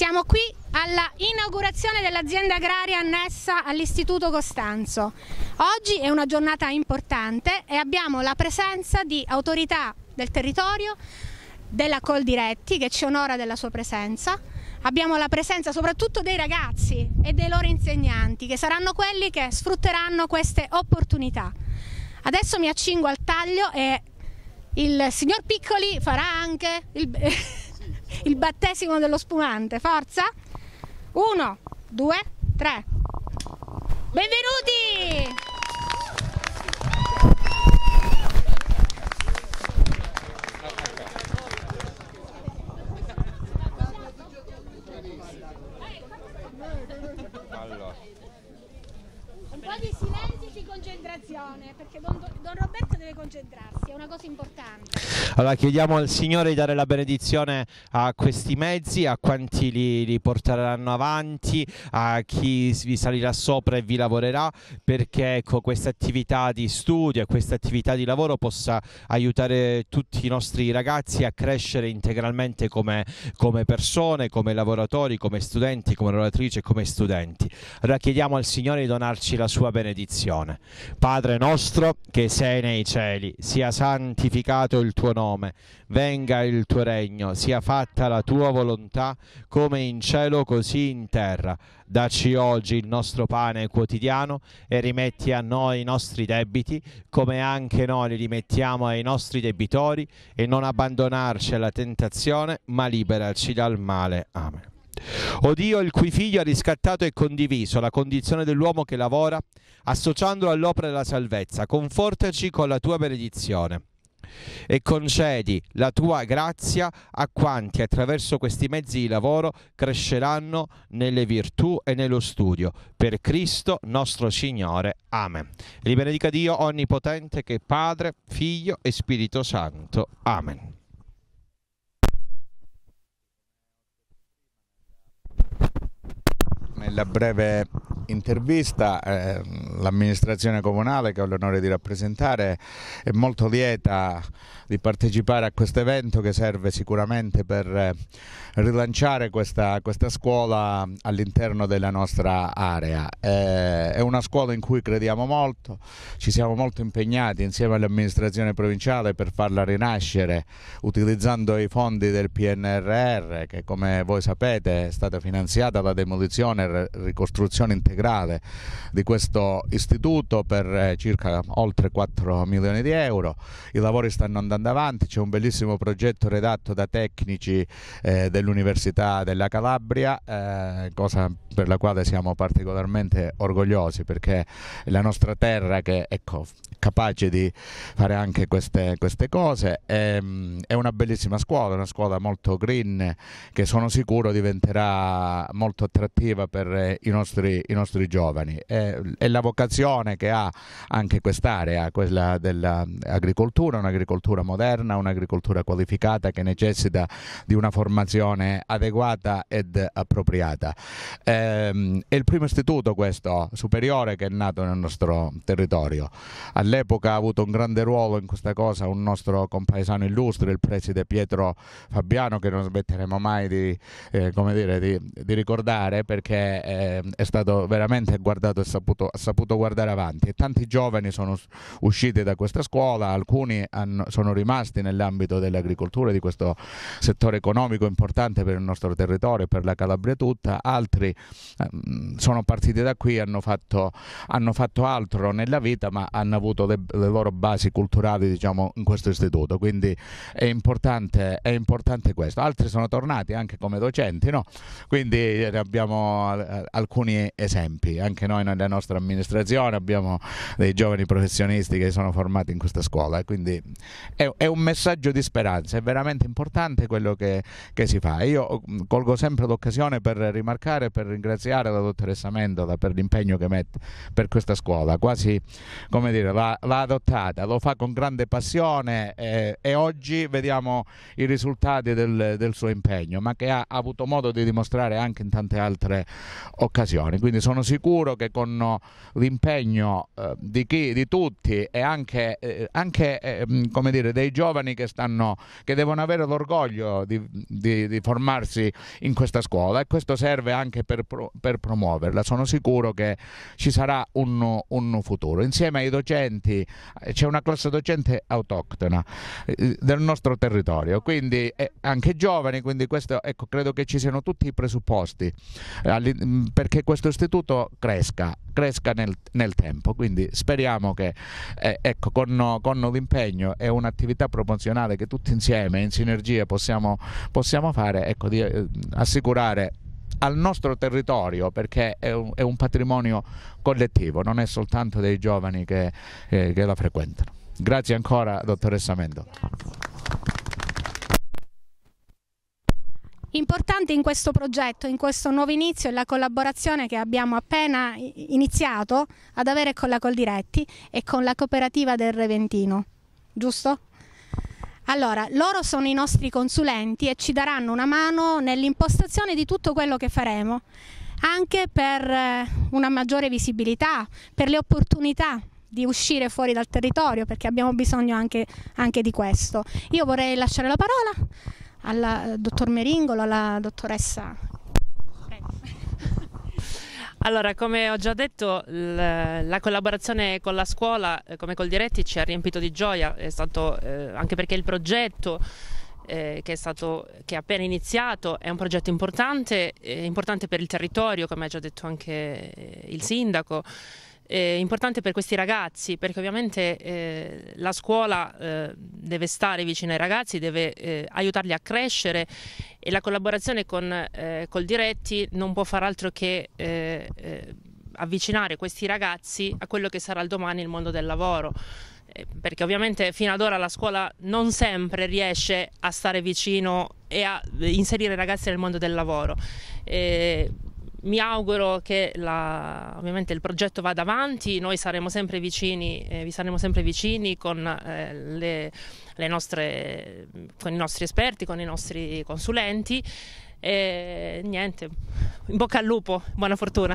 Siamo qui alla inaugurazione dell'azienda agraria annessa all'Istituto Costanzo. Oggi è una giornata importante e abbiamo la presenza di autorità del territorio, della Col Diretti che ci onora della sua presenza. Abbiamo la presenza soprattutto dei ragazzi e dei loro insegnanti che saranno quelli che sfrutteranno queste opportunità. Adesso mi accingo al taglio e il signor Piccoli farà anche il... il battesimo dello spumante. Forza! Uno, due, tre. Benvenuti! Allora. Un po' di silenzio e di concentrazione, perché don, don Roberto deve concentrarsi, è una cosa importante. Allora chiediamo al Signore di dare la benedizione a questi mezzi, a quanti li, li porteranno avanti, a chi vi salirà sopra e vi lavorerà, perché ecco, questa attività di studio e questa attività di lavoro possa aiutare tutti i nostri ragazzi a crescere integralmente come, come persone, come lavoratori, come studenti, come lavoratrici e come studenti. Allora chiediamo al Signore di donarci la sua benedizione. Padre nostro che sei nei cieli, sia santificato il tuo nome nome, venga il tuo regno, sia fatta la tua volontà come in cielo così in terra. Dacci oggi il nostro pane quotidiano e rimetti a noi i nostri debiti come anche noi li rimettiamo ai nostri debitori e non abbandonarci alla tentazione ma liberaci dal male. Amen. O Dio, il cui figlio ha riscattato e condiviso la condizione dell'uomo che lavora, associandolo all'opera della salvezza, confortaci con la tua benedizione e concedi la tua grazia a quanti attraverso questi mezzi di lavoro cresceranno nelle virtù e nello studio. Per Cristo nostro Signore. Amen. Li benedica Dio Onnipotente che è Padre, Figlio e Spirito Santo. Amen. Nella breve intervista eh, l'amministrazione comunale che ho l'onore di rappresentare è molto lieta di partecipare a questo evento che serve sicuramente per eh, rilanciare questa, questa scuola all'interno della nostra area. Eh, è una scuola in cui crediamo molto, ci siamo molto impegnati insieme all'amministrazione provinciale per farla rinascere utilizzando i fondi del PNRR che come voi sapete è stata finanziata la demolizione ricostruzione integrale di questo istituto per eh, circa oltre 4 milioni di euro. I lavori stanno andando avanti, c'è un bellissimo progetto redatto da tecnici eh, dell'Università della Calabria, eh, cosa per la quale siamo particolarmente orgogliosi perché la nostra terra che ecco, è capace di fare anche queste, queste cose è, ehm, è una bellissima scuola, una scuola molto green che sono sicuro diventerà molto attrattiva per per eh, i nostri, i nostri giovani. È, è, la vocazione che ha anche quest'area, eh, quella dell'agricoltura, un'agricoltura moderna, un'agricoltura qualificata che necessita di una formazione adeguata ed appropriata. Ehm, è il primo istituto questo superiore che è nato nel nostro territorio. All'epoca ha avuto un grande ruolo in questa cosa un nostro compaesano illustre, il preside Pietro Fabiano, che non smetteremo mai di, eh, dire, di, di ricordare perché è, è, stato veramente guardato e saputo, ha saputo guardare avanti e tanti giovani sono usciti da questa scuola, alcuni hanno, sono rimasti nell'ambito dell'agricoltura, di questo settore economico importante per il nostro territorio, per la Calabria tutta, altri ehm, sono partiti da qui, hanno fatto, hanno fatto, altro nella vita ma hanno avuto le, le loro basi culturali diciamo, in questo istituto, quindi è importante, è importante questo. Altri sono tornati anche come docenti, no? quindi eh, abbiamo alcuni esempi. Anche noi nella nostra amministrazione abbiamo dei giovani professionisti che sono formati in questa scuola, eh, quindi è, è un messaggio di speranza, è veramente importante quello che, che si fa. Io mm, colgo sempre l'occasione per rimarcare, e per ringraziare la dottoressa Mendola per l'impegno che mette per questa scuola, quasi come dire, l'ha, l'ha adottata, lo fa con grande passione eh, e oggi vediamo i risultati del, del, suo impegno, ma che ha avuto modo di dimostrare anche in tante altre occasioni. Quindi sono sicuro che con eh, l'impegno eh, di chi, di tutti e anche, eh, anche eh, come dire, dei giovani che, stanno, che devono avere l'orgoglio di, di, di, formarsi in questa scuola e questo serve anche per, per promuoverla. Sono sicuro che ci sarà un, un futuro. Insieme ai docenti eh, c'è una classe docente autoctona eh, del nostro territorio, quindi anche giovani, quindi questo, ecco, credo che ci siano tutti i presupposti Mm, perché questo istituto cresca, cresca nel, nel tempo. Quindi speriamo che eh, ecco, con, con, l'impegno e un'attività promozionale che tutti insieme, in sinergia, possiamo, possiamo fare, ecco, di, eh, assicurare al nostro territorio perché è un, è un, patrimonio collettivo, non è soltanto dei giovani che, eh, che la frequentano. Grazie ancora dottoressa Mendola. Importante in questo progetto, in questo nuovo inizio, è la collaborazione che abbiamo appena iniziato ad avere con la Coldiretti e con la cooperativa del Reventino, giusto? Allora, loro sono i nostri consulenti e ci daranno una mano nell'impostazione di tutto quello che faremo, anche per eh, una maggiore visibilità, per le opportunità di uscire fuori dal territorio, perché abbiamo bisogno anche, anche di questo. Io vorrei lasciare la parola al eh, dottor Meringolo, alla dottoressa allora, come ho già detto, la collaborazione con la scuola, eh, come col Diretti, ci ha riempito di gioia, stato, eh, anche perché il progetto eh, che, è stato, che è appena iniziato è un progetto importante, importante per il territorio, come ha già detto anche eh, il sindaco eh, importante per questi ragazzi perché ovviamente eh, la scuola eh, deve stare vicino ai ragazzi, deve eh, aiutarli a crescere e la collaborazione con eh, Col Diretti non può far altro che eh, avvicinare questi ragazzi a quello che sarà il domani il mondo del lavoro perché ovviamente fino ad ora la scuola non sempre riesce a stare vicino e a inserire i ragazzi nel mondo del lavoro. E mi auguro che la, ovviamente il progetto vada avanti, noi saremo sempre vicini, eh, vi saremo sempre vicini con, eh, le, le nostre, con, i nostri esperti, con i nostri consulenti e niente, in bocca al lupo, buona fortuna.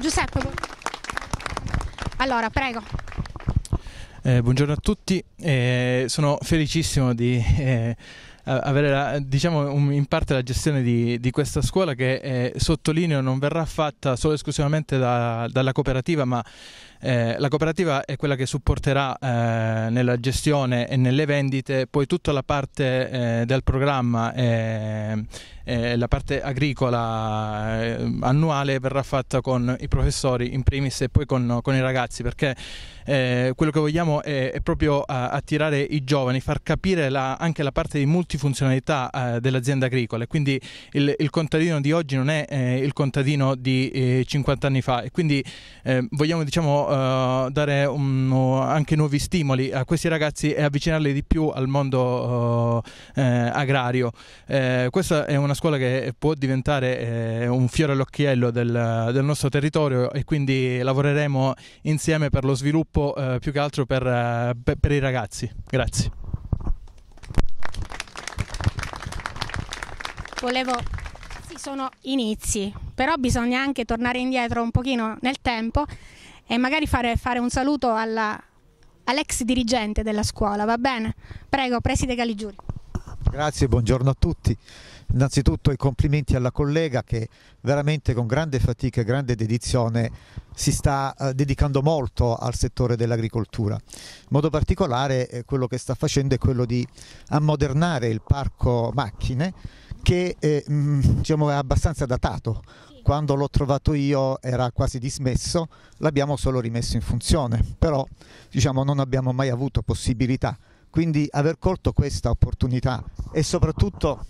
Giuseppe, allora prego. Eh, buongiorno a tutti, eh, sono felicissimo di eh, avere la, diciamo in parte la gestione di, di questa scuola che eh, sottolineo non verrà fatta solo e esclusivamente da, dalla cooperativa ma eh, la cooperativa è quella che supporterà eh, nella gestione e nelle vendite poi tutta la parte eh, del programma eh, eh, la parte agricola annuale verrà fatta con i professori in primis e poi con, con i ragazzi perché eh, quello che vogliamo è, è proprio eh, attirare i giovani, far capire la, anche la parte di multifunzionalità eh, dell'azienda agricola. Quindi il, il, contadino di oggi non è eh, il contadino di 50 anni fa e quindi vogliamo diciamo, dare un, anche nuovi stimoli a questi ragazzi e avvicinarli di più al mondo agrario. questa è una scuola che può diventare un fiore all'occhiello del, del nostro territorio e quindi lavoreremo insieme per lo sviluppo sviluppo eh, più che altro per, eh, per, per i ragazzi. Grazie. Volevo... Sì, sono inizi, però bisogna anche tornare indietro un pochino nel tempo e magari fare, fare un saluto alla, all'ex dirigente della scuola, va bene? Prego, preside Caligiuri. Grazie, buongiorno a tutti. Innanzitutto i complimenti alla collega che veramente con grande fatica e grande dedizione si sta eh, dedicando molto al settore dell'agricoltura. In modo particolare eh, quello che sta facendo è quello di ammodernare il parco macchine che è, eh, mm, diciamo, è abbastanza datato. Quando l'ho trovato io era quasi dismesso, l'abbiamo solo rimesso in funzione, però diciamo, non abbiamo mai avuto possibilità quindi aver colto questa opportunità e soprattutto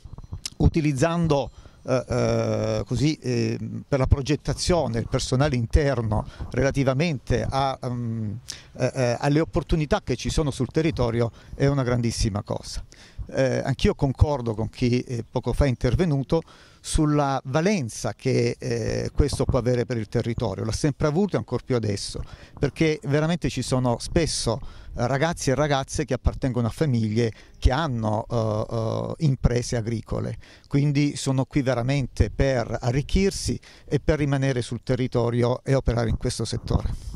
utilizzando eh, eh così, eh, per la progettazione il personale interno relativamente a, um, alle opportunità che ci sono sul territorio è una grandissima cosa. Anch'io concordo con chi poco fa è intervenuto sulla valenza che eh, questo può avere per il territorio, l'ha sempre avuto e ancora più adesso, perché veramente ci sono spesso ragazzi e ragazze che appartengono a famiglie che hanno uh, uh, imprese agricole, quindi sono qui veramente per arricchirsi e per rimanere sul territorio e operare in questo settore.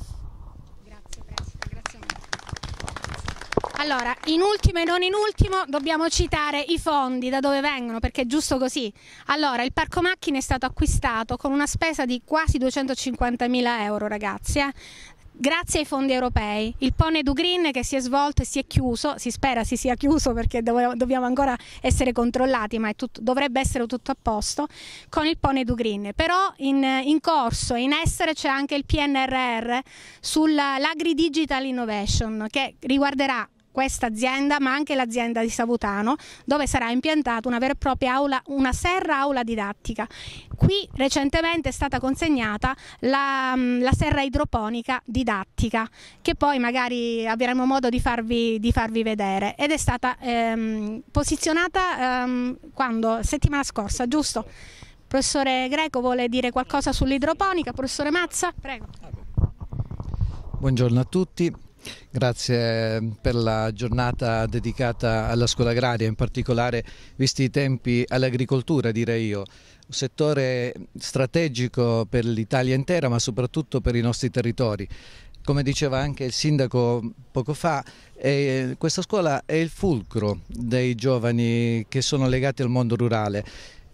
Allora, in ultimo e non in ultimo dobbiamo citare i fondi, da dove vengono, perché è giusto così. Allora, il parco macchine è stato acquistato con una spesa di quasi 250.000 euro, ragazzi. Eh? grazie ai fondi europei. Il Pone du Green che si è svolto e si è chiuso, si spera si sia chiuso perché dobbiamo ancora essere controllati, ma tutto, dovrebbe essere tutto a posto, con il Pone du Green. Però in, in corso, in essere c'è anche il PNRR sull'Agri Digital Innovation che riguarderà questa azienda, ma anche l'azienda di Savutano, dove sarà impiantata una vera e propria aula, una serra aula didattica. Qui recentemente è stata consegnata la, mm, la serra idroponica didattica, che poi magari avremo modo di farvi, di farvi vedere, ed è stata ehm, posizionata ehm, quando? Settimana scorsa, giusto? Professore Greco vuole dire qualcosa sull'idroponica? Professore Mazza, prego. Buongiorno a tutti. Grazie per la giornata dedicata alla scuola agraria, in particolare visti i tempi all'agricoltura direi io un settore strategico per l'Italia intera ma soprattutto per i nostri territori. Come diceva anche il sindaco poco fa, eh, questa scuola è il fulcro dei giovani che sono legati al mondo rurale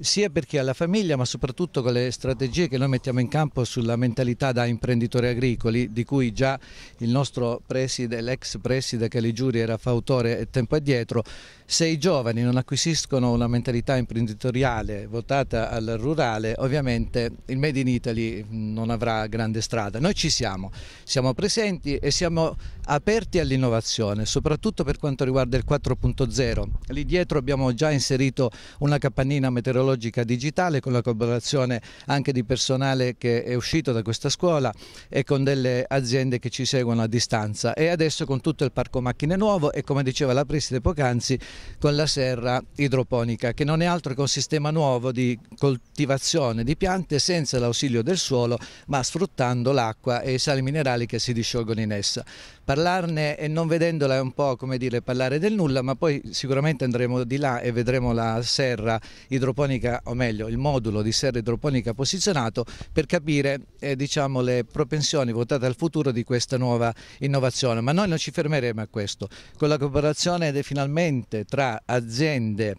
sia perché alla famiglia ma soprattutto con le strategie che noi mettiamo in campo sulla mentalità da imprenditori agricoli di cui già il nostro preside, l'ex preside Caligiuri era fautore tempo addietro, se i giovani non acquisiscono una mentalità imprenditoriale votata al rurale ovviamente il Made in Italy non avrà grande strada, noi ci siamo, siamo presenti e siamo aperti all'innovazione soprattutto per quanto riguarda il 4.0, lì dietro abbiamo già inserito una capannina meteorologica psicologica digitale con la collaborazione anche di personale che è uscito da questa scuola e con delle aziende che ci seguono a distanza e adesso con tutto il parco macchine nuovo e come diceva la preside poc'anzi con la serra idroponica che non è altro che un sistema nuovo di coltivazione di piante senza l'ausilio del suolo ma sfruttando l'acqua e i sali minerali che si disciolgono in essa. Parlarne e non vedendola è un po' come dire parlare del nulla ma poi sicuramente andremo di là e vedremo la serra idroponica idroponica, o meglio il modulo di serra idroponica posizionato per capire eh, diciamo, le propensioni votate al futuro di questa nuova innovazione. Ma noi non ci fermeremo a questo, con la cooperazione finalmente tra aziende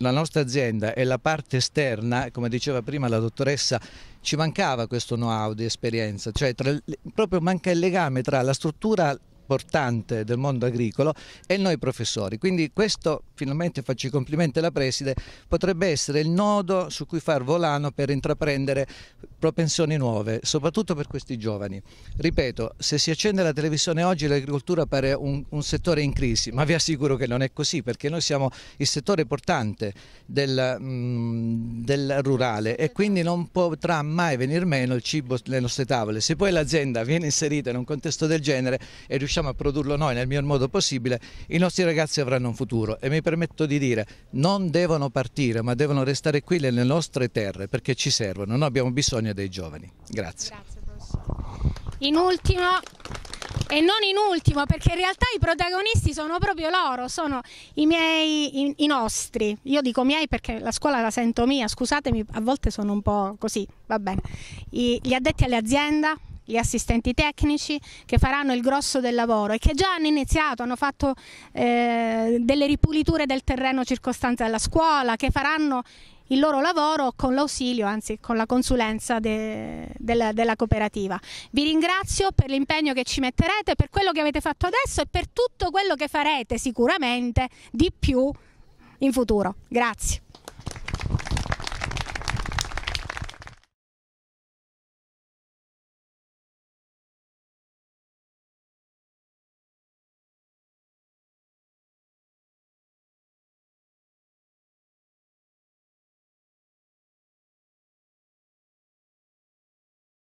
la nostra azienda e la parte esterna, come diceva prima la dottoressa, ci mancava questo know-how di esperienza, cioè tra, proprio manca il legame tra la struttura importante del mondo agricolo e noi professori. Quindi questo, finalmente faccio i complimenti alla Preside, potrebbe essere il nodo su cui far volano per intraprendere propensioni nuove, soprattutto per questi giovani. Ripeto, se si accende la televisione oggi l'agricoltura pare un, un settore in crisi, ma vi assicuro che non è così perché noi siamo il settore portante del, mh, mm, del rurale e quindi non potrà mai venir meno il cibo nelle nostre tavole. Se poi l'azienda viene inserita in un contesto del genere e riusciamo riusciamo a produrlo noi nel miglior modo possibile, i nostri ragazzi avranno un futuro e mi permetto di dire non devono partire ma devono restare qui nelle nostre terre perché ci servono, noi abbiamo bisogno dei giovani. Grazie. in ultimo, e non in ultimo, perché in realtà i protagonisti sono proprio loro, sono i miei, i, i, nostri. Io dico miei perché la scuola la sento mia, scusatemi, a volte sono un po' così, va bene. I, gli addetti alle aziende, gli assistenti tecnici che faranno il grosso del lavoro e che già hanno iniziato, hanno fatto eh, delle ripuliture del terreno circostante alla scuola, che faranno il loro lavoro con l'ausilio, anzi con la consulenza de, della, della cooperativa. Vi ringrazio per l'impegno che ci metterete, per quello che avete fatto adesso e per tutto quello che farete sicuramente di più in futuro. Grazie.